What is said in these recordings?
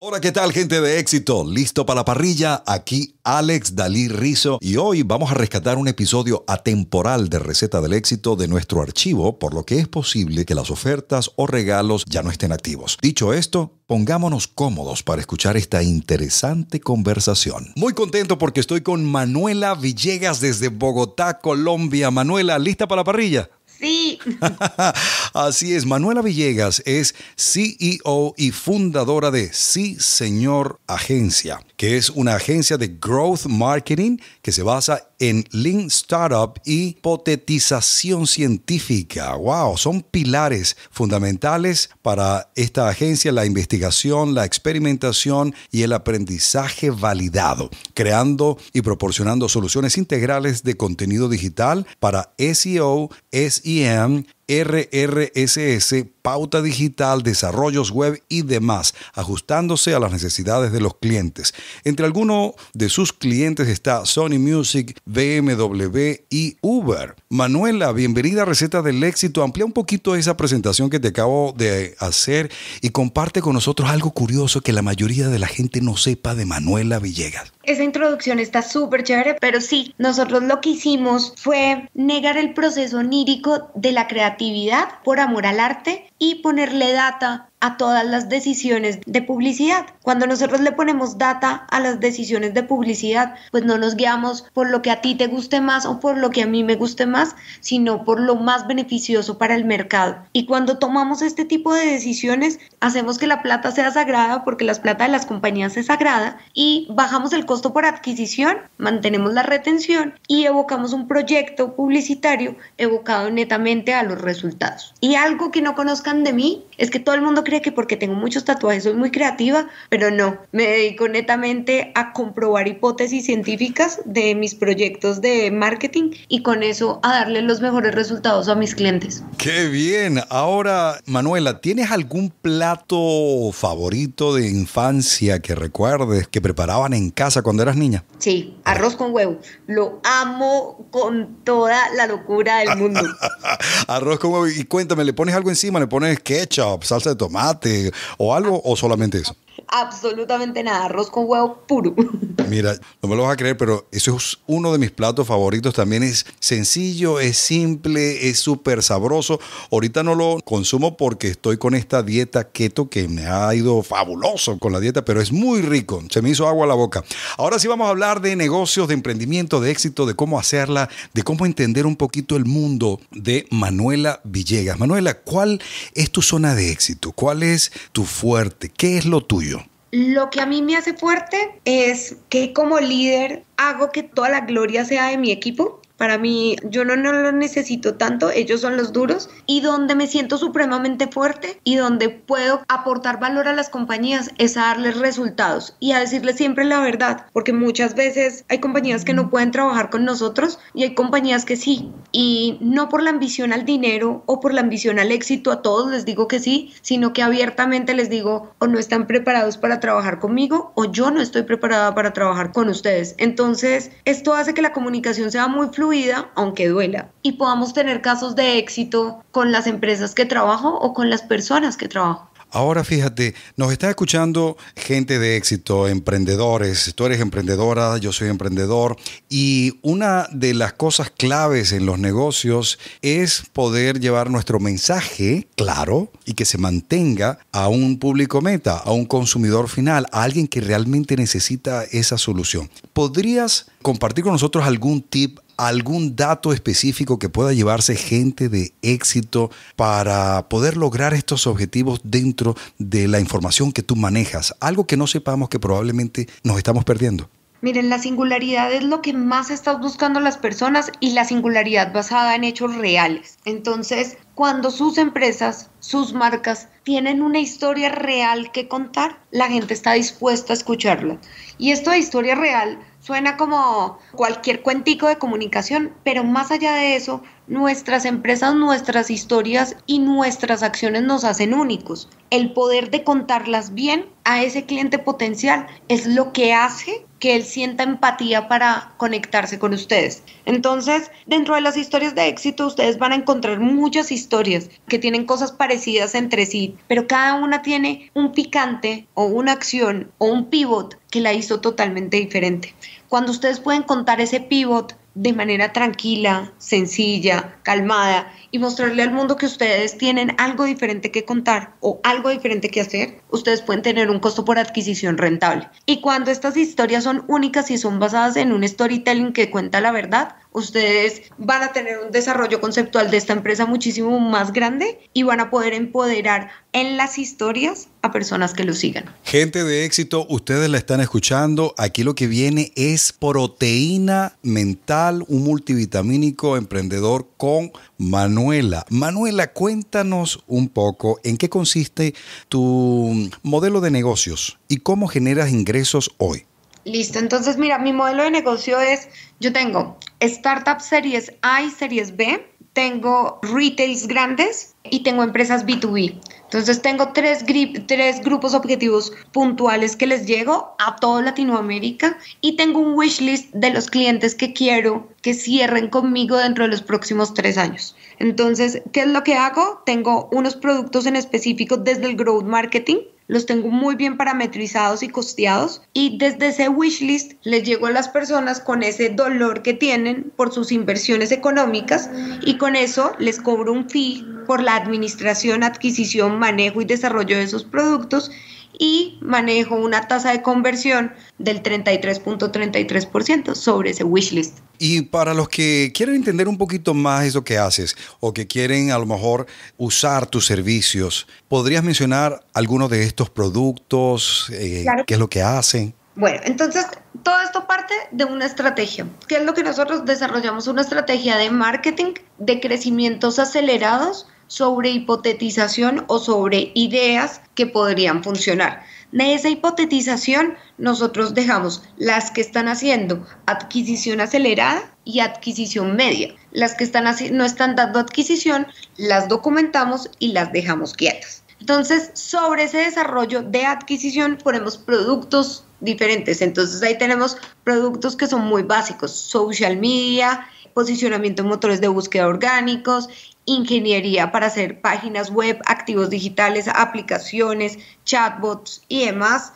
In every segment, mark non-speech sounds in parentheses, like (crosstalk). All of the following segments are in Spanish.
Hola, ¿qué tal gente de éxito? ¿Listo para la parrilla? Aquí Alex Dalí Rizo y hoy vamos a rescatar un episodio atemporal de Receta del Éxito de nuestro archivo, por lo que es posible que las ofertas o regalos ya no estén activos. Dicho esto, pongámonos cómodos para escuchar esta interesante conversación. Muy contento porque estoy con Manuela Villegas desde Bogotá, Colombia. Manuela, ¿lista para la parrilla? Sí. (laughs) Así es, Manuela Villegas es CEO y fundadora de Sí Señor Agencia que es una agencia de growth marketing que se basa en Lean Startup y potetización científica. ¡Wow! Son pilares fundamentales para esta agencia, la investigación, la experimentación y el aprendizaje validado, creando y proporcionando soluciones integrales de contenido digital para SEO, SEM, RRSS, pauta digital, desarrollos web y demás, ajustándose a las necesidades de los clientes. Entre algunos de sus clientes está Sony Music, BMW y Uber. Manuela, bienvenida a Receta del Éxito. Amplía un poquito esa presentación que te acabo de hacer y comparte con nosotros algo curioso que la mayoría de la gente no sepa de Manuela Villegas. Esa introducción está súper chévere, pero sí, nosotros lo que hicimos fue negar el proceso onírico de la creatividad por amor al arte y ponerle data a todas las decisiones de publicidad. Cuando nosotros le ponemos data a las decisiones de publicidad, pues no nos guiamos por lo que a ti te guste más o por lo que a mí me guste más, sino por lo más beneficioso para el mercado. Y cuando tomamos este tipo de decisiones, hacemos que la plata sea sagrada porque la plata de las compañías es sagrada y bajamos el costo por adquisición, mantenemos la retención y evocamos un proyecto publicitario evocado netamente a los resultados. Y algo que no conozcan de mí es que todo el mundo cree que porque tengo muchos tatuajes soy muy creativa, pero no, me dedico netamente a comprobar hipótesis científicas de mis proyectos de marketing y con eso a darle los mejores resultados a mis clientes. Qué bien, ahora Manuela, ¿tienes algún plato favorito de infancia que recuerdes que preparaban en casa cuando eras niña? Sí, arroz con huevo, lo amo con toda la locura del mundo. (laughs) arroz con huevo, y cuéntame, ¿le pones algo encima? ¿Le pones ketchup, salsa de tomate? mate o algo o solamente eso? absolutamente nada, arroz con huevo puro. (laughs) Mira, no me lo vas a creer, pero eso es uno de mis platos favoritos. También es sencillo, es simple, es súper sabroso. Ahorita no lo consumo porque estoy con esta dieta keto que me ha ido fabuloso con la dieta, pero es muy rico. Se me hizo agua a la boca. Ahora sí vamos a hablar de negocios, de emprendimiento, de éxito, de cómo hacerla, de cómo entender un poquito el mundo de Manuela Villegas. Manuela, ¿cuál es tu zona de éxito? ¿Cuál es tu fuerte? ¿Qué es lo tuyo? Lo que a mí me hace fuerte es que como líder hago que toda la gloria sea de mi equipo para mí, yo no, lo necesito tanto, ellos son los duros y donde me siento supremamente fuerte y donde puedo aportar valor a las compañías es a darles resultados y a decirles siempre la verdad, porque muchas veces hay compañías que no pueden trabajar con nosotros y hay compañías que sí, y no por la ambición al dinero o por la ambición al éxito, a todos les digo que sí, sino que abiertamente les digo o no están preparados para trabajar conmigo o yo no estoy preparada para trabajar con ustedes. Entonces, esto hace que la comunicación sea muy fluida vida, aunque duela, y podamos tener casos de éxito con las empresas que trabajo o con las personas que trabajo. Ahora fíjate, nos está escuchando gente de éxito, emprendedores. Tú eres emprendedora, yo soy emprendedor. Y una de las cosas claves en los negocios es poder llevar nuestro mensaje claro y que se mantenga a un público meta, a un consumidor final, a alguien que realmente necesita esa solución. ¿Podrías compartir con nosotros algún tip algún dato específico que pueda llevarse gente de éxito para poder lograr estos objetivos dentro de la información que tú manejas? Algo que no sepamos que probablemente nos estamos perdiendo. Miren, la singularidad es lo que más están buscando las personas y la singularidad basada en hechos reales. Entonces, cuando sus empresas, sus marcas tienen una historia real que contar, la gente está dispuesta a escucharla. Y esto de historia real Suena como cualquier cuentico de comunicación, pero más allá de eso, nuestras empresas, nuestras historias y nuestras acciones nos hacen únicos. El poder de contarlas bien a ese cliente potencial es lo que hace que él sienta empatía para conectarse con ustedes. Entonces, dentro de las historias de éxito, ustedes van a encontrar muchas historias que tienen cosas parecidas entre sí, pero cada una tiene un picante o una acción o un pivot que la hizo totalmente diferente. Cuando ustedes pueden contar ese pivot de manera tranquila, sencilla, calmada y mostrarle al mundo que ustedes tienen algo diferente que contar o algo diferente que hacer, ustedes pueden tener un costo por adquisición rentable. Y cuando estas historias son únicas y son basadas en un storytelling que cuenta la verdad, ustedes van a tener un desarrollo conceptual de esta empresa muchísimo más grande y van a poder empoderar en las historias a personas que lo sigan. Gente de éxito, ustedes la están escuchando. Aquí lo que viene es proteína mental, un multivitamínico emprendedor con Manuela. Manuela, cuéntanos un poco en qué consiste tu modelo de negocios y cómo generas ingresos hoy. Listo, entonces mira, mi modelo de negocio es, yo tengo startups series A y series B, tengo retails grandes y tengo empresas B2B. Entonces tengo tres, tres grupos objetivos puntuales que les llego a toda Latinoamérica y tengo un wish list de los clientes que quiero que cierren conmigo dentro de los próximos tres años. Entonces, ¿qué es lo que hago? Tengo unos productos en específico desde el growth marketing los tengo muy bien parametrizados y costeados y desde ese wishlist les llego a las personas con ese dolor que tienen por sus inversiones económicas y con eso les cobro un fee por la administración, adquisición, manejo y desarrollo de esos productos y manejo una tasa de conversión del 33.33% sobre ese wishlist. Y para los que quieren entender un poquito más eso que haces o que quieren a lo mejor usar tus servicios, ¿podrías mencionar algunos de estos productos? Eh, ¿Qué es lo que hacen? Bueno, entonces todo esto parte de una estrategia. que es lo que nosotros desarrollamos? Una estrategia de marketing, de crecimientos acelerados sobre hipotetización o sobre ideas que podrían funcionar. De esa hipotetización nosotros dejamos las que están haciendo adquisición acelerada y adquisición media. Las que están no están dando adquisición las documentamos y las dejamos quietas. Entonces, sobre ese desarrollo de adquisición ponemos productos diferentes. Entonces ahí tenemos productos que son muy básicos, social media, posicionamiento en motores de búsqueda orgánicos, ingeniería para hacer páginas web, activos digitales, aplicaciones, chatbots y demás,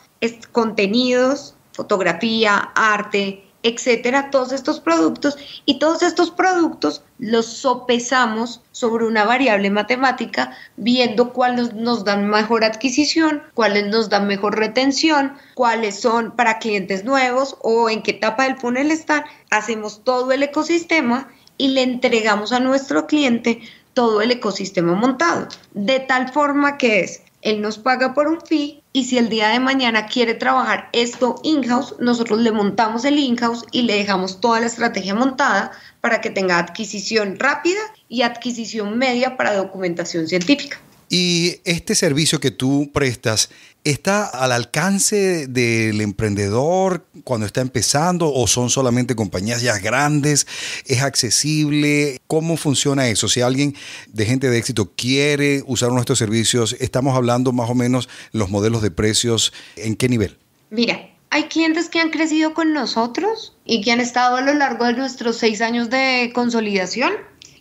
contenidos, fotografía, arte, etcétera, todos estos productos y todos estos productos los sopesamos sobre una variable matemática viendo cuáles nos dan mejor adquisición, cuáles nos dan mejor retención, cuáles son para clientes nuevos o en qué etapa del funnel están. Hacemos todo el ecosistema y le entregamos a nuestro cliente todo el ecosistema montado, de tal forma que es él nos paga por un fee y si el día de mañana quiere trabajar esto in-house, nosotros le montamos el in-house y le dejamos toda la estrategia montada para que tenga adquisición rápida y adquisición media para documentación científica. Y este servicio que tú prestas está al alcance del emprendedor cuando está empezando o son solamente compañías ya grandes, es accesible, ¿cómo funciona eso? Si alguien de gente de éxito quiere usar nuestros servicios, estamos hablando más o menos los modelos de precios, ¿en qué nivel? Mira, hay clientes que han crecido con nosotros y que han estado a lo largo de nuestros seis años de consolidación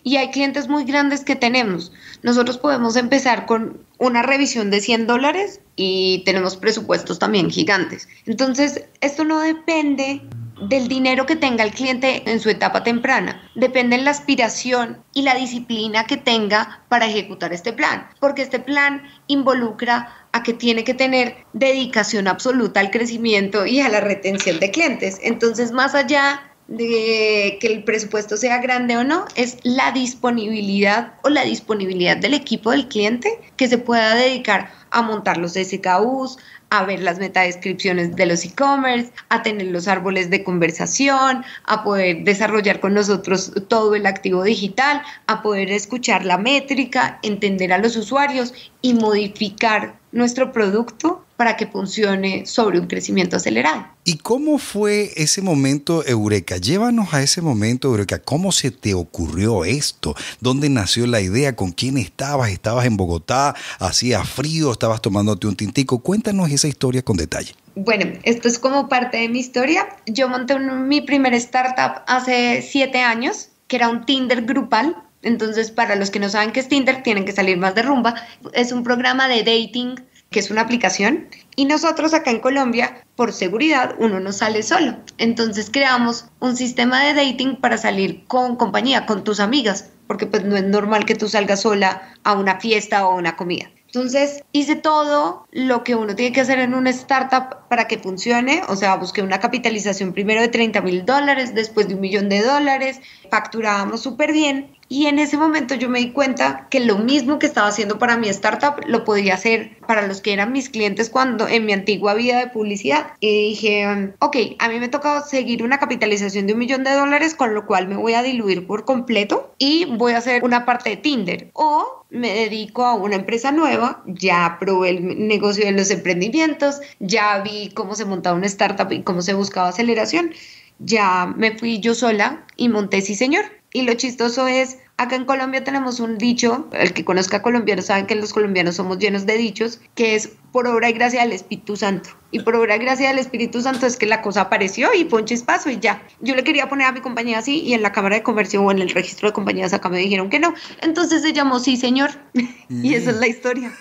y hay clientes muy grandes que tenemos. Nosotros podemos empezar con una revisión de 100 dólares y tenemos presupuestos también gigantes. Entonces, esto no depende del dinero que tenga el cliente en su etapa temprana. Depende de la aspiración y la disciplina que tenga para ejecutar este plan, porque este plan involucra a que tiene que tener dedicación absoluta al crecimiento y a la retención de clientes. Entonces, más allá de que el presupuesto sea grande o no, es la disponibilidad o la disponibilidad del equipo del cliente que se pueda dedicar a montar los SKUs, a ver las metadescripciones de los e-commerce, a tener los árboles de conversación, a poder desarrollar con nosotros todo el activo digital, a poder escuchar la métrica, entender a los usuarios y modificar nuestro producto para que funcione sobre un crecimiento acelerado. ¿Y cómo fue ese momento Eureka? Llévanos a ese momento Eureka. ¿Cómo se te ocurrió esto? ¿Dónde nació la idea? ¿Con quién estabas? ¿Estabas en Bogotá? ¿Hacía frío? ¿Estabas tomándote un tintico? Cuéntanos esa historia con detalle. Bueno, esto es como parte de mi historia. Yo monté mi primer startup hace siete años, que era un Tinder grupal entonces, para los que no saben qué es Tinder, tienen que salir más de rumba. Es un programa de dating que es una aplicación y nosotros acá en Colombia, por seguridad, uno no sale solo. Entonces creamos un sistema de dating para salir con compañía, con tus amigas, porque pues no es normal que tú salgas sola a una fiesta o a una comida. Entonces hice todo lo que uno tiene que hacer en una startup para que funcione, o sea, busqué una capitalización primero de 30 mil dólares, después de un millón de dólares, facturábamos súper bien y en ese momento yo me di cuenta que lo mismo que estaba haciendo para mi startup lo podía hacer para los que eran mis clientes cuando en mi antigua vida de publicidad. Y dije, ok, a mí me toca seguir una capitalización de un millón de dólares, con lo cual me voy a diluir por completo y voy a hacer una parte de Tinder. O me dedico a una empresa nueva, ya probé el negocio de los emprendimientos, ya vi cómo se montaba una startup y cómo se buscaba aceleración. Ya me fui yo sola y monté Sí Señor, y lo chistoso es, acá en Colombia tenemos un dicho, el que conozca a colombianos saben que los colombianos somos llenos de dichos, que es por obra y gracia del Espíritu Santo. Y por obra y gracia del Espíritu Santo es que la cosa apareció y fue un chispazo y ya. Yo le quería poner a mi compañía así y en la Cámara de Comercio o en el registro de compañías acá me dijeron que no. Entonces se llamó Sí Señor. (laughs) y esa es la historia.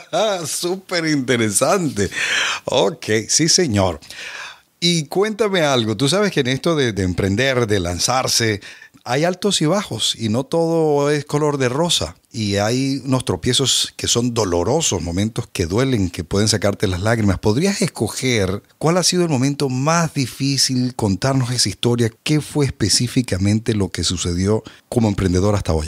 (laughs) Súper interesante. Ok, sí señor. Y cuéntame algo, tú sabes que en esto de emprender, de lanzarse, hay altos y bajos y no todo es color de rosa. Y hay unos tropiezos que son dolorosos, momentos que duelen, que pueden sacarte las lágrimas. ¿Podrías escoger cuál ha sido el momento más difícil, contarnos esa historia? ¿Qué fue específicamente lo que sucedió como emprendedor hasta hoy?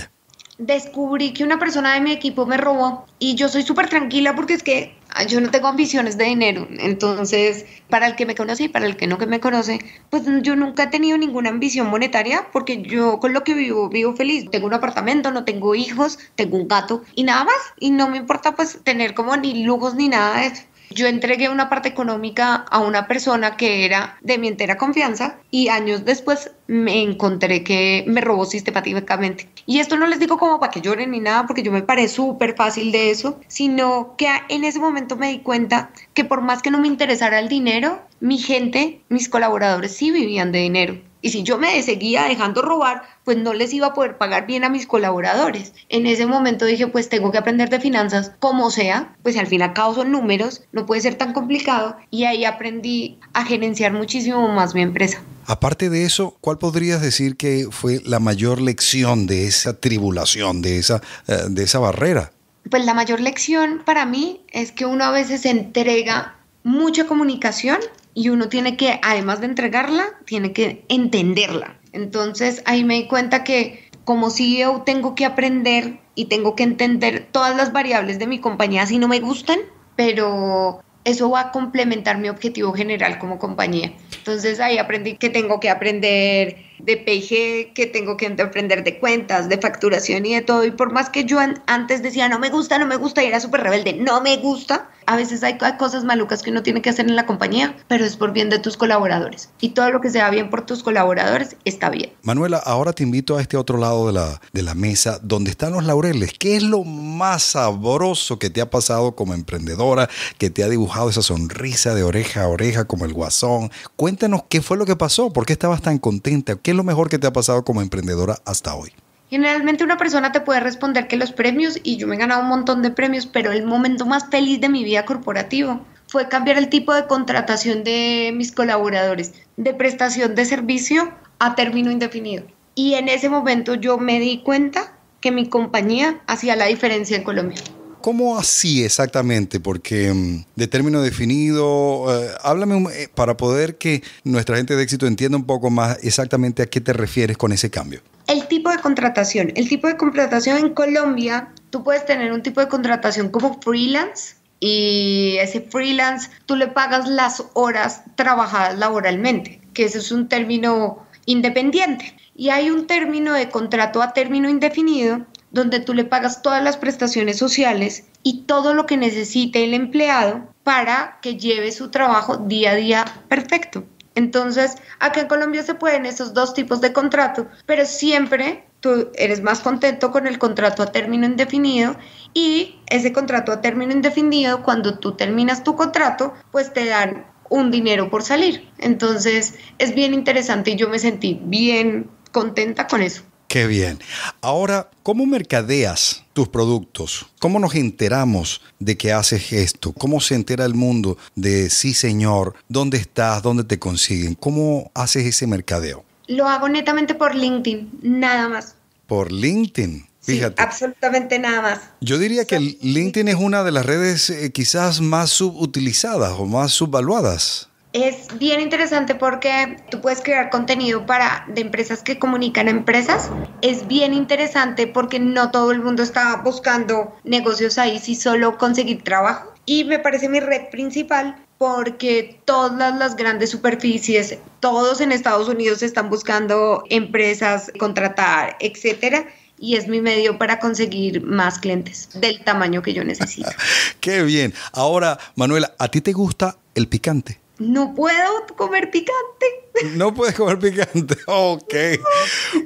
Descubrí que una persona de mi equipo me robó y yo soy súper tranquila porque es que Ah, yo no tengo ambiciones de dinero, entonces para el que me conoce y para el que no que me conoce, pues yo nunca he tenido ninguna ambición monetaria porque yo con lo que vivo vivo feliz. Tengo un apartamento, no tengo hijos, tengo un gato y nada más y no me importa pues tener como ni lujos ni nada de eso. Yo entregué una parte económica a una persona que era de mi entera confianza y años después me encontré que me robó sistemáticamente. Y esto no les digo como para que lloren ni nada, porque yo me paré súper fácil de eso, sino que en ese momento me di cuenta que por más que no me interesara el dinero, mi gente, mis colaboradores sí vivían de dinero. Y si yo me seguía dejando robar, pues no les iba a poder pagar bien a mis colaboradores. En ese momento dije, pues tengo que aprender de finanzas como sea, pues al fin y al cabo son números, no puede ser tan complicado. Y ahí aprendí a gerenciar muchísimo más mi empresa. Aparte de eso, ¿cuál podrías decir que fue la mayor lección de esa tribulación, de esa, eh, de esa barrera? Pues la mayor lección para mí es que uno a veces entrega mucha comunicación y uno tiene que, además de entregarla, tiene que entenderla. Entonces ahí me di cuenta que como CEO tengo que aprender y tengo que entender todas las variables de mi compañía si no me gustan, pero eso va a complementar mi objetivo general como compañía. Entonces ahí aprendí que tengo que aprender de P&G que tengo que emprender de cuentas, de facturación y de todo. Y por más que yo antes decía, no me gusta, no me gusta, y era súper rebelde, no me gusta, a veces hay cosas malucas que uno tiene que hacer en la compañía, pero es por bien de tus colaboradores. Y todo lo que sea bien por tus colaboradores está bien. Manuela, ahora te invito a este otro lado de la, de la mesa donde están los laureles. ¿Qué es lo más sabroso que te ha pasado como emprendedora, que te ha dibujado esa sonrisa de oreja a oreja como el guasón? Cuéntanos qué fue lo que pasó, por qué estabas tan contenta, ¿Qué es lo mejor que te ha pasado como emprendedora hasta hoy? Generalmente una persona te puede responder que los premios, y yo me he ganado un montón de premios, pero el momento más feliz de mi vida corporativa fue cambiar el tipo de contratación de mis colaboradores, de prestación de servicio a término indefinido. Y en ese momento yo me di cuenta que mi compañía hacía la diferencia en Colombia. ¿Cómo así exactamente? Porque mm, de término definido, eh, háblame eh, para poder que nuestra gente de éxito entienda un poco más exactamente a qué te refieres con ese cambio. El tipo de contratación. El tipo de contratación en Colombia, tú puedes tener un tipo de contratación como freelance y ese freelance tú le pagas las horas trabajadas laboralmente, que ese es un término independiente. Y hay un término de contrato a término indefinido donde tú le pagas todas las prestaciones sociales y todo lo que necesite el empleado para que lleve su trabajo día a día perfecto. Entonces, acá en Colombia se pueden esos dos tipos de contrato, pero siempre tú eres más contento con el contrato a término indefinido y ese contrato a término indefinido, cuando tú terminas tu contrato, pues te dan un dinero por salir. Entonces, es bien interesante y yo me sentí bien contenta con eso. Qué bien. Ahora, ¿cómo mercadeas tus productos? ¿Cómo nos enteramos de que haces esto? ¿Cómo se entera el mundo de sí, señor, dónde estás, dónde te consiguen? ¿Cómo haces ese mercadeo? Lo hago netamente por LinkedIn, nada más. ¿Por LinkedIn? Fíjate. absolutamente nada más. Yo diría que LinkedIn es una de las redes eh, quizás más subutilizadas o más subvaluadas. Es bien interesante porque tú puedes crear contenido para de empresas que comunican a empresas. Es bien interesante porque no todo el mundo está buscando negocios ahí, si solo conseguir trabajo. Y me parece mi red principal porque todas las grandes superficies, todos en Estados Unidos están buscando empresas, contratar, etcétera y es mi medio para conseguir más clientes del tamaño que yo necesito. (laughs) Qué bien. Ahora, Manuela, ¿a ti te gusta el picante? no puedo comer picante. No puedes comer picante. (laughs) Ok.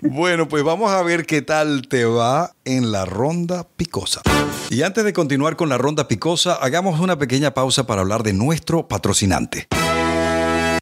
Bueno, pues vamos a ver qué tal te va en la ronda picosa. Y antes de continuar con la ronda picosa, hagamos una pequeña pausa para hablar de nuestro patrocinante.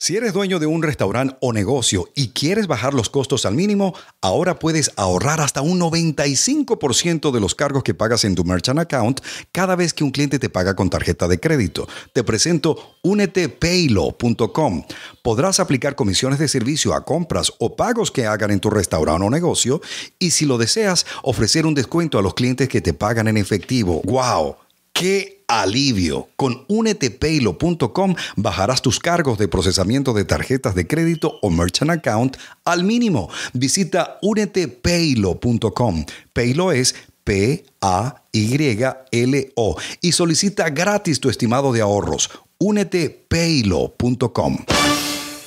Si eres dueño de un restaurante o negocio y quieres bajar los costos al mínimo, ahora puedes ahorrar hasta un 95% de los cargos que pagas en tu merchant account cada vez que un cliente te paga con tarjeta de crédito. Te presento unetepaylo.com. Podrás aplicar comisiones de servicio a compras o pagos que hagan en tu restaurante o negocio y si lo deseas, ofrecer un descuento a los clientes que te pagan en efectivo. ¡Wow! ¡Qué alivio! Con unetepaylo.com bajarás tus cargos de procesamiento de tarjetas de crédito o merchant account al mínimo. Visita unetepaylo.com. Paylo es P-A-Y-L-O y solicita gratis tu estimado de ahorros. unetepaylo.com.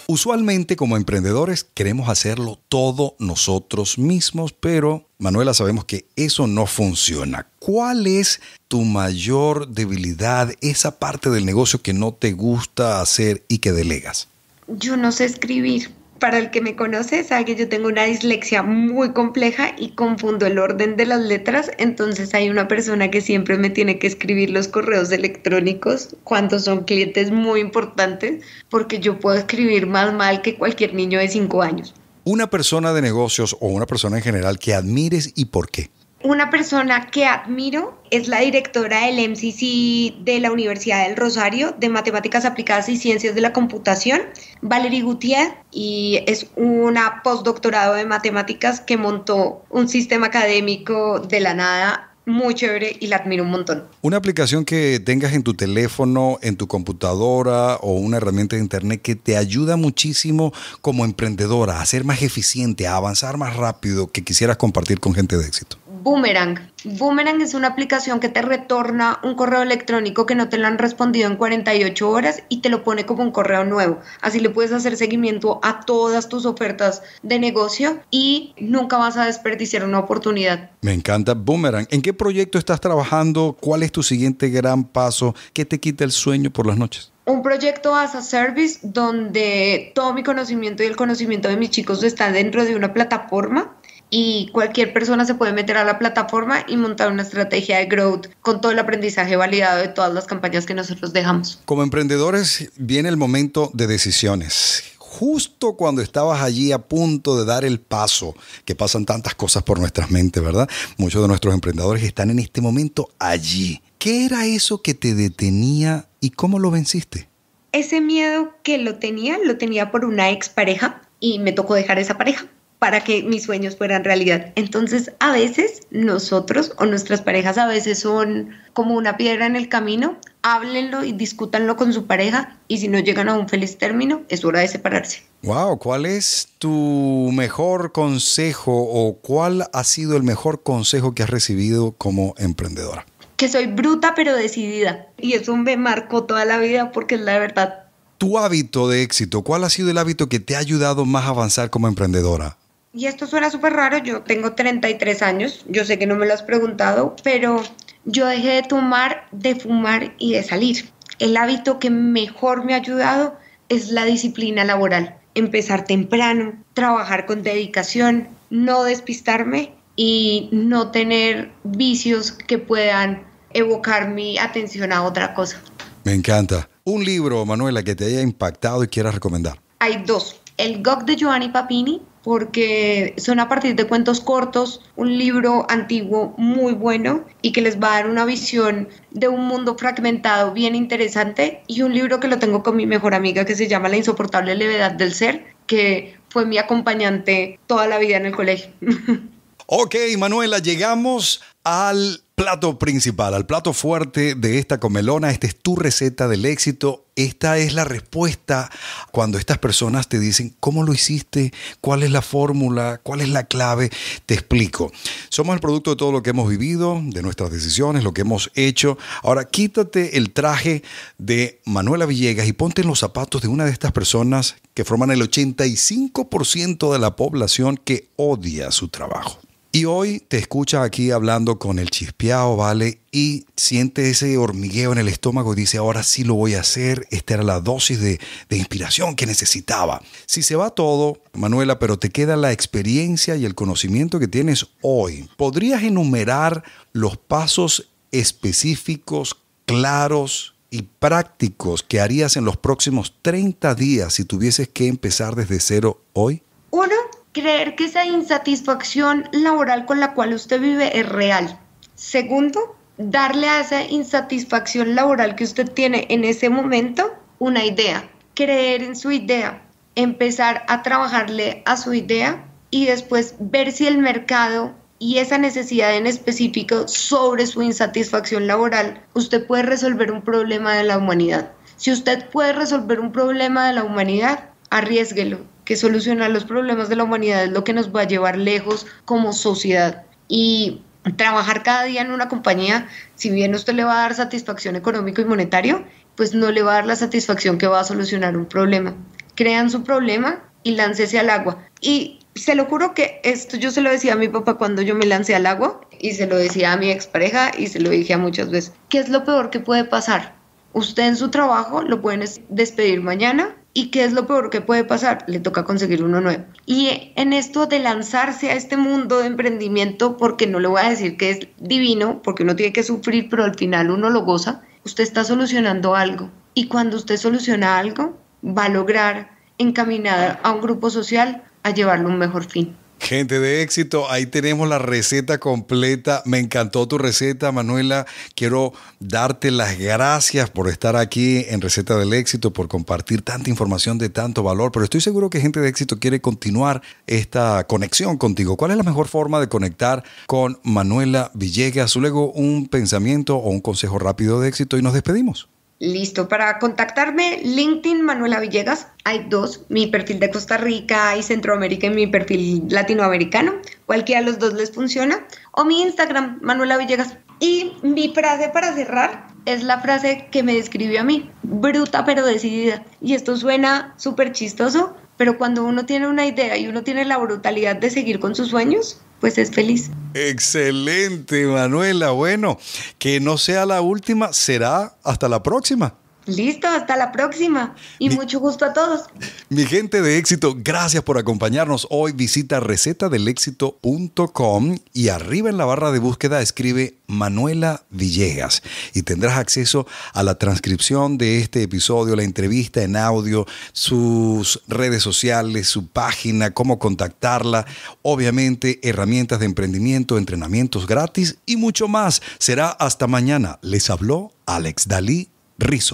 Usualmente como emprendedores queremos hacerlo todo nosotros mismos, pero Manuela sabemos que eso no funciona. ¿Cuál es tu mayor debilidad, esa parte del negocio que no te gusta hacer y que delegas? Yo no sé escribir para el que me conoce, sabe que yo tengo una dislexia muy compleja y confundo el orden de las letras, entonces hay una persona que siempre me tiene que escribir los correos electrónicos cuando son clientes muy importantes, porque yo puedo escribir más mal que cualquier niño de 5 años. Una persona de negocios o una persona en general que admires y por qué una persona que admiro es la directora del MCC de la Universidad del Rosario de Matemáticas Aplicadas y Ciencias de la Computación, Valerie Gutiérrez, y es una postdoctorado de matemáticas que montó un sistema académico de la nada muy chévere y la admiro un montón. Una aplicación que tengas en tu teléfono, en tu computadora o una herramienta de internet que te ayuda muchísimo como emprendedora a ser más eficiente, a avanzar más rápido, que quisieras compartir con gente de éxito. Boomerang. Boomerang es una aplicación que te retorna un correo electrónico que no te lo han respondido en 48 horas y te lo pone como un correo nuevo. Así le puedes hacer seguimiento a todas tus ofertas de negocio y nunca vas a desperdiciar una oportunidad. Me encanta Boomerang. ¿En qué proyecto estás trabajando? ¿Cuál es tu siguiente gran paso? ¿Qué te quita el sueño por las noches? un proyecto as a service donde todo mi conocimiento y el conocimiento de mis chicos está dentro de una plataforma y cualquier persona se puede meter a la plataforma y montar una estrategia de growth con todo el aprendizaje validado de todas las campañas que nosotros dejamos. Como emprendedores viene el momento de decisiones. Justo cuando estabas allí a punto de dar el paso, que pasan tantas cosas por nuestras mentes, ¿verdad? Muchos de nuestros emprendedores están en este momento allí. ¿Qué era eso que te detenía y cómo lo venciste? Ese miedo que lo tenía, lo tenía por una expareja y me tocó dejar esa pareja para que mis sueños fueran realidad. Entonces, a veces nosotros o nuestras parejas a veces son como una piedra en el camino. Háblenlo y discútanlo con su pareja y si no llegan a un feliz término, es hora de separarse. Wow, ¿cuál es tu mejor consejo o cuál ha sido el mejor consejo que has recibido como emprendedora? Que soy bruta pero decidida y eso me marcó toda la vida porque es la verdad. Tu hábito de éxito, ¿cuál ha sido el hábito que te ha ayudado más a avanzar como emprendedora? y esto suena súper raro, yo tengo 33 años, yo sé que no me lo has preguntado, pero yo dejé de tomar, de fumar y de salir. El hábito que mejor me ha ayudado es la disciplina laboral. Empezar temprano, trabajar con dedicación, no despistarme y no tener vicios que puedan evocar mi atención a otra cosa. Me encanta. Un libro, Manuela, que te haya impactado y quieras recomendar. Hay dos. El GOG de Giovanni Papini porque son a partir de cuentos cortos, un libro antiguo muy bueno y que les va a dar una visión de un mundo fragmentado bien interesante y un libro que lo tengo con mi mejor amiga que se llama La insoportable levedad del ser, que fue mi acompañante toda la vida en el colegio. (laughs) Ok, Manuela, llegamos al plato principal, al plato fuerte de esta comelona. Esta es tu receta del éxito. Esta es la respuesta cuando estas personas te dicen cómo lo hiciste, cuál es la fórmula, cuál es la clave. Te explico. Somos el producto de todo lo que hemos vivido, de nuestras decisiones, lo que hemos hecho. Ahora quítate el traje de Manuela Villegas y ponte en los zapatos de una de estas personas que forman el 85% de la población que odia su trabajo. Y hoy te escucha aquí hablando con el chispeado, ¿vale? Y siente ese hormigueo en el estómago y dice, ahora sí lo voy a hacer, esta era la dosis de, de inspiración que necesitaba. Si se va todo, Manuela, pero te queda la experiencia y el conocimiento que tienes hoy, ¿podrías enumerar los pasos específicos, claros y prácticos que harías en los próximos 30 días si tuvieses que empezar desde cero hoy? Uno, creer que esa insatisfacción laboral con la cual usted vive es real. Segundo, darle a esa insatisfacción laboral que usted tiene en ese momento una idea, creer en su idea, empezar a trabajarle a su idea y después ver si el mercado y esa necesidad en específico sobre su insatisfacción laboral, usted puede resolver un problema de la humanidad. Si usted puede resolver un problema de la humanidad, arriesguelo, que solucionar los problemas de la humanidad es lo que nos va a llevar lejos como sociedad. Y trabajar cada día en una compañía, si bien usted le va a dar satisfacción económico y monetario, pues no le va a dar la satisfacción que va a solucionar un problema. Crean su problema y láncese al agua. Y se lo juro que esto yo se lo decía a mi papá cuando yo me lancé al agua y se lo decía a mi expareja y se lo dije a muchas veces. ¿Qué es lo peor que puede pasar? Usted en su trabajo lo pueden despedir mañana ¿Y qué es lo peor que puede pasar? Le toca conseguir uno nuevo. Y en esto de lanzarse a este mundo de emprendimiento, porque no le voy a decir que es divino, porque uno tiene que sufrir, pero al final uno lo goza, usted está solucionando algo. Y cuando usted soluciona algo, va a lograr encaminar a un grupo social a llevarlo a un mejor fin. Gente de éxito, ahí tenemos la receta completa. Me encantó tu receta, Manuela. Quiero darte las gracias por estar aquí en Receta del Éxito, por compartir tanta información de tanto valor. Pero estoy seguro que gente de éxito quiere continuar esta conexión contigo. ¿Cuál es la mejor forma de conectar con Manuela Villegas? Luego un pensamiento o un consejo rápido de éxito y nos despedimos. Listo, para contactarme, LinkedIn Manuela Villegas, hay dos, mi perfil de Costa Rica y Centroamérica y mi perfil latinoamericano, cualquiera de los dos les funciona, o mi Instagram, Manuela Villegas. Y mi frase para cerrar es la frase que me describió a mí, bruta pero decidida. Y esto suena súper chistoso, pero cuando uno tiene una idea y uno tiene la brutalidad de seguir con sus sueños, pues es feliz. Excelente, Manuela. Bueno, que no sea la última, será hasta la próxima. Listo, hasta la próxima y mucho gusto a todos. Mi gente de éxito, gracias por acompañarnos hoy. Visita recetadelexito.com y arriba en la barra de búsqueda escribe Manuela Villegas y tendrás acceso a la transcripción de este episodio, la entrevista en audio, sus redes sociales, su página, cómo contactarla, obviamente herramientas de emprendimiento, entrenamientos gratis y mucho más. Será hasta mañana. Les habló Alex Dalí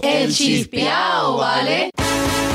el chispiao, ¿vale?